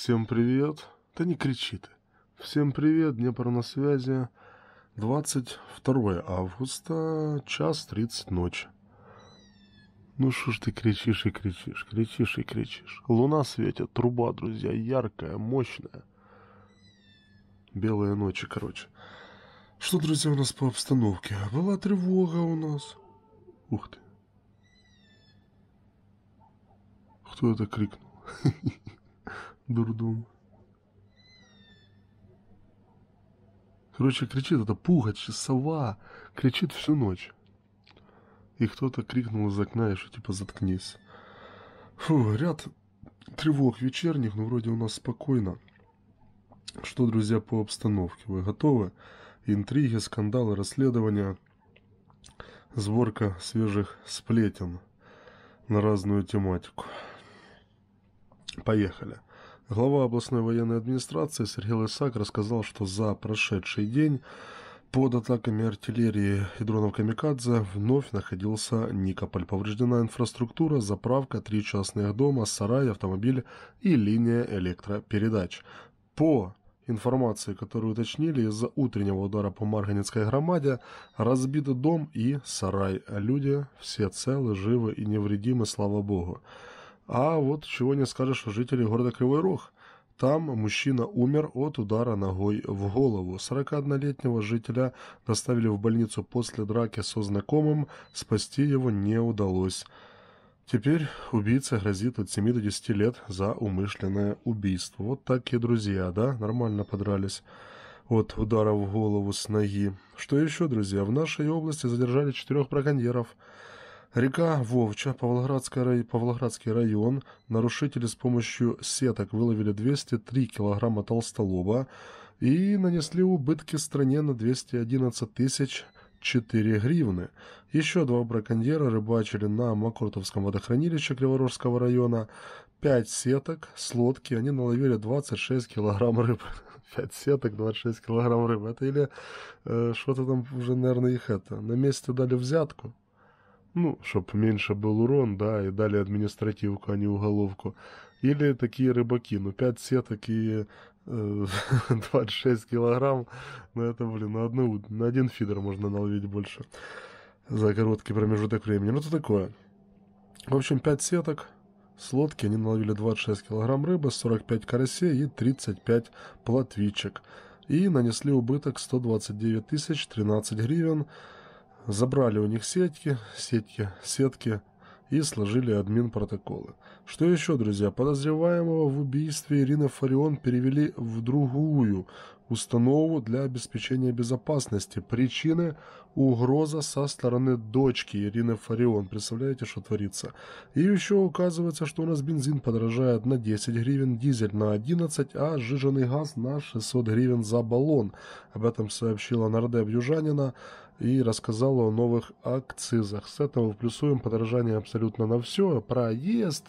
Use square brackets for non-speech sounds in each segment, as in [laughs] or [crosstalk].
Всем привет. Да не кричи ты. Всем привет, Днепр на связи. 22 августа, час 30 ночи. Ну что ж ты кричишь и кричишь, кричишь и кричишь. Луна светит, труба, друзья, яркая, мощная. Белые ночи, короче. Что, друзья, у нас по обстановке? Была тревога у нас. Ух ты. Кто это крикнул? [laughs] дурдом. Короче, кричит это пугач, сова, кричит всю ночь. И кто-то крикнул из окна что типа «заткнись». Фу, ряд тревог вечерних, но вроде у нас спокойно. Что, друзья, по обстановке? Вы готовы? Интриги, скандалы, расследования, сборка свежих сплетен на разную тематику. Поехали. Глава областной военной администрации Сергей Лысак рассказал, что за прошедший день под атаками артиллерии и дронов «Камикадзе» вновь находился Никополь. Повреждена инфраструктура, заправка, три частных дома, сарай, автомобиль и линия электропередач. По информации, которую уточнили, из-за утреннего удара по Марганецкой громаде разбиты дом и сарай. Люди все целы, живы и невредимы, слава богу. А вот чего не скажешь о жителей города Кривой Рог. Там мужчина умер от удара ногой в голову. 41-летнего жителя доставили в больницу после драки со знакомым, спасти его не удалось. Теперь убийца грозит от 7 до 10 лет за умышленное убийство. Вот такие друзья, да? Нормально подрались от удара в голову с ноги. Что еще, друзья? В нашей области задержали четырех браконьеров – Река Вовча, Павлоградский, Павлоградский район. Нарушители с помощью сеток выловили 203 килограмма толстолоба и нанесли убытки стране на 211 тысяч 4 гривны. Еще два браконьера рыбачили на Макуртовском водохранилище Криворожского района. 5 сеток с лодки, они наловили 26 килограмм рыбы. 5 [laughs] сеток, 26 килограмм рыбы. Это или э, что-то там уже, наверное, их это. На месте дали взятку ну, щоб меньше был урон, да, и дали административку, а не уголовку. Или такие рыбаки, ну, 5 сеток и э, 26 килограмм, ну, это, блин, на, одну, на один фидер можно наловить больше за короткий промежуток времени. Ну, это такое. В общем, 5 сеток с лодки, они наловили 26 килограмм рыбы, 45 карасей и 35 плотвичек И нанесли убыток 129 тысяч 13 гривен, Забрали у них сетки, сетки, сетки и сложили админ протоколы. Что еще, друзья? Подозреваемого в убийстве Ирины Фарион перевели в другую установу для обеспечения безопасности. Причины – угроза со стороны дочки Ирины Фарион. Представляете, что творится? И еще указывается, что у нас бензин подорожает на 10 гривен, дизель на 11, а сжиженный газ на 600 гривен за баллон. Об этом сообщила Нардеб Южанина и рассказала о новых акцизах. С этого плюсуем подорожание абсолютно на все. Проезд,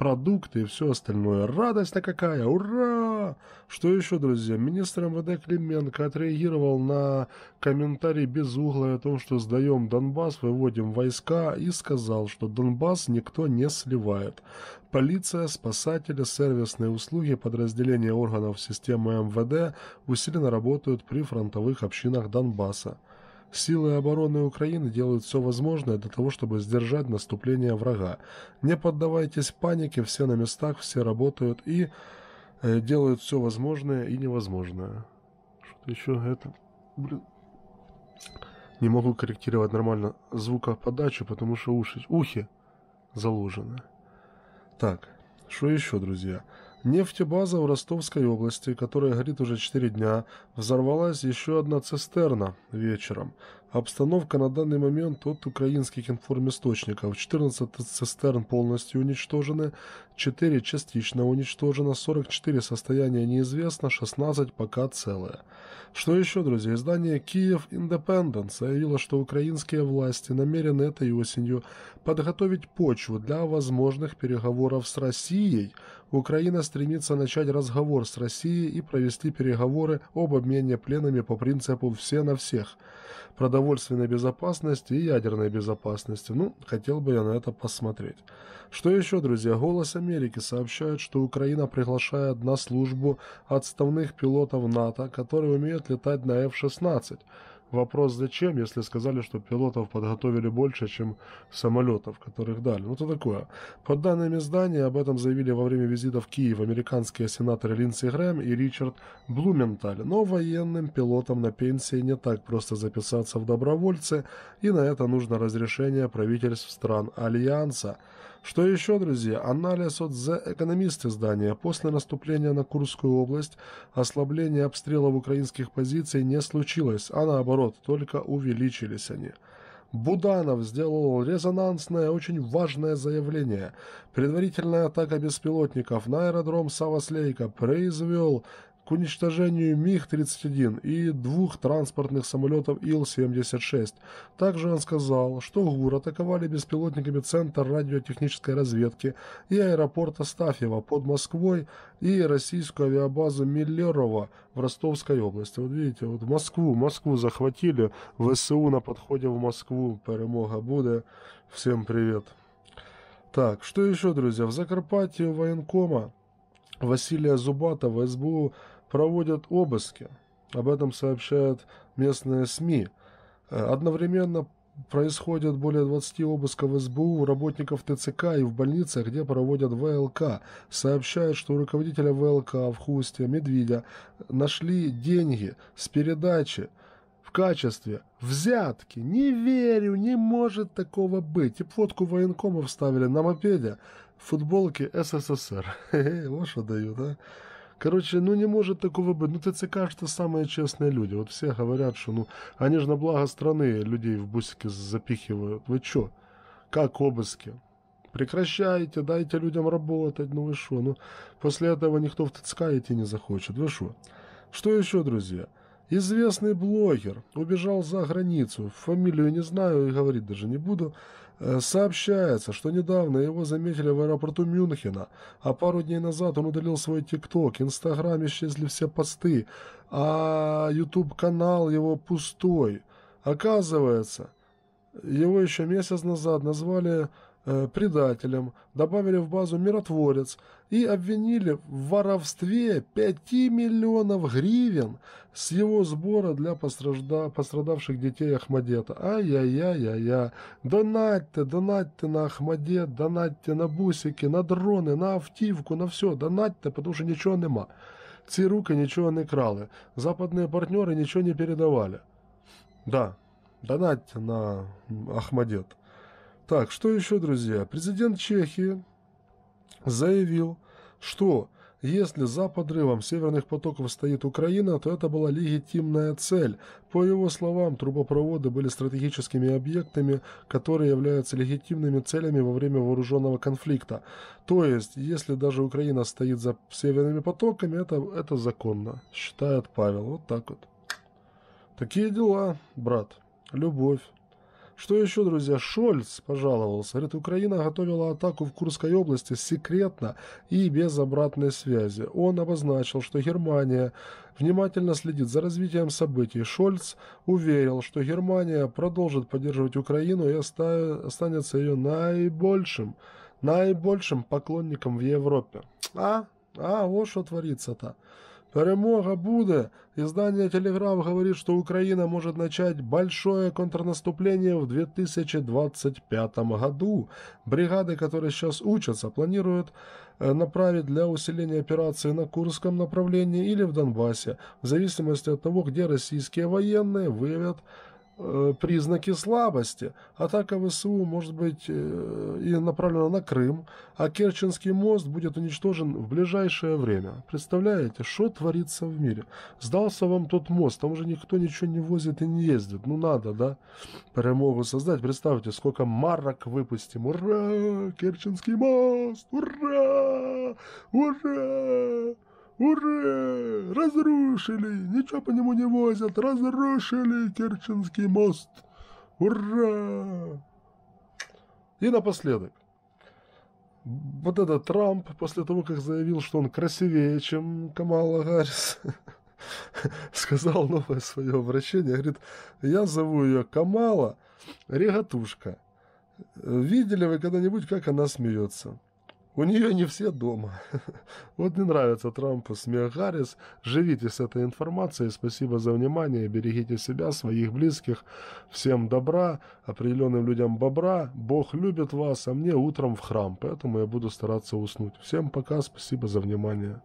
продукты и все остальное. Радость-то какая! Ура! Что еще, друзья? Министр МВД Клименко отреагировал на комментарий без угла о том, что сдаем Донбасс, выводим войска, и сказал, что Донбасс никто не сливает. Полиция, спасатели, сервисные услуги, подразделения органов системы МВД усиленно работают при фронтовых общинах Донбасса. Силы обороны Украины делают все возможное для того, чтобы сдержать наступление врага. Не поддавайтесь панике, все на местах, все работают и э, делают все возможное и невозможное. Что-то еще это... Блин. Не могу корректировать нормально звукоподачу, потому что уши, ухи заложены. Так, что еще, друзья? Друзья. Нефтебаза в Ростовской области, которая горит уже 4 дня, взорвалась еще одна цистерна вечером. Обстановка на данный момент от украинских информисточников. 14 цистерн полностью уничтожены, 4 частично уничтожены, 44 состояния неизвестно, 16 пока целые. Что еще, друзья, издание «Киев Индепендент» заявило, что украинские власти намерены этой осенью подготовить почву для возможных переговоров с Россией Украина стремится начать разговор с Россией и провести переговоры об обмене пленными по принципу «все на всех», продовольственной безопасности и ядерной безопасности. Ну, хотел бы я на это посмотреть. Что еще, друзья? «Голос Америки» сообщает, что Украина приглашает на службу отставных пилотов НАТО, которые умеют летать на F-16 – Вопрос зачем, если сказали, что пилотов подготовили больше, чем самолетов, которых дали. Ну, это такое. По данным издания, об этом заявили во время визита в Киев американские сенаторы Линдси Грэм и Ричард Блументаль. Но военным пилотам на пенсии не так просто записаться в добровольцы, и на это нужно разрешение правительств стран Альянса. Что еще, друзья? Анализ от The Economist издания. После наступления на Курскую область ослабление обстрелов украинских позиций не случилось, а наоборот, только увеличились они. Буданов сделал резонансное, очень важное заявление. Предварительная атака беспилотников на аэродром Саваслейка произвел к уничтожению МиГ-31 и двух транспортных самолетов Ил-76. Также он сказал, что ГУР атаковали беспилотниками Центр радиотехнической разведки и аэропорт Астафьева под Москвой и российскую авиабазу Миллерова в Ростовской области. Вот видите, вот Москву, Москву захватили, ВСУ на подходе в Москву, перемога буде. Всем привет. Так, что еще, друзья, в Закарпатье военкома Василия Зубатова, СБУ проводят обыски. Об этом сообщают местные СМИ. Э, одновременно происходит более 20 обысков в СБУ, работников ТЦК и в больницах, где проводят ВЛК. Сообщают, что у руководителя ВЛК в Хусте, Медведя, нашли деньги с передачи в качестве взятки. Не верю, не может такого быть. И фотку военкома вставили на мопеде в футболке СССР. [laughs] Вот что дают, а? Короче, ну не может такого быть. Ну ТЦК что самые честные люди. Вот все говорят, что ну они же на благо страны людей в бусики запихивают. Вы чё? Как обыски? Прекращайте, дайте людям работать. Ну вы что? Ну после этого никто в ТЦК идти не захочет. Вы что? Что еще, друзья? Известный блогер убежал за границу, фамилию не знаю и говорить даже не буду. Э, сообщается, что недавно его заметили в аэропорту Мюнхена, а пару дней назад он удалил свой ТикТок, Инстаграм исчезли все посты, а Ютуб-канал его пустой. Оказывается, его еще месяц назад назвали Э, предателем, добавили в базу «Миротворец» и обвинили в воровстве 5 миллионов гривен с его сбора для пострадавших детей Ахмадета. Ай-яй-яй-яй-яй. Донатьте, донатьте на Ахмадет, донатьте на бусики, на дроны, на автівку, на все, донатьте, потому что ничего нема. Ці руки ничего не крали. Западные партнеры ничего не передавали. Да, донатьте на Ахмадет. Так, что еще, друзья? Президент Чехии заявил, что если за подрывом северных потоков стоит Украина, то это была легитимная цель. По его словам, трубопроводы были стратегическими объектами, которые являются легитимными целями во время вооруженного конфликта. То есть, если даже Украина стоит за северными потоками, это, это законно, считает Павел. Вот так вот. Такие дела, брат. Любовь. Что еще, друзья? Шольц пожаловался. Говорит, Украина готовила атаку в Курской области секретно и без обратной связи. Он обозначил, что Германия внимательно следит за развитием событий. Шольц уверил, что Германия продолжит поддерживать Украину и останется ее наибольшим, наибольшим поклонником в Европе. А? А, вот что творится-то. Перемога буде. Издание «Телеграф» говорит, что Украина может начать большое контрнаступление в 2025 году. Бригады, которые сейчас учатся, планируют направить для усиления операции на Курском направлении или в Донбассе, в зависимости от того, где российские военные выявят Э, признаки слабости. Атака ВСУ может быть э, и направлена на Крым, а Керченский мост будет уничтожен в ближайшее время. Представляете, что творится в мире? Сдался вам тот мост, там уже никто ничего не возит и не ездит. Ну надо, да, перемогу создать. Представьте, сколько марок выпустим. Ура! Керченский мост! Ура! Ура! «Ура! Разрушили! Ничего по нему не возят! Разрушили Керченский мост! Ура!» И напоследок. Вот это Трамп, после того, как заявил, что он красивее, чем Камала Гаррис, [laughs] сказал новое свое обращение. Говорит, я зову ее Камала Регатушка. Видели вы когда-нибудь, как она смеется? У нее не все дома. [laughs] Вот не нравится Трампу смех Гаррис. Живите с этой информацией. Спасибо за внимание. Берегите себя, своих близких. Всем добра, определенным людям бобра. Бог любит вас, а мне утром в храм. Поэтому я буду стараться уснуть. Всем пока. Спасибо за внимание.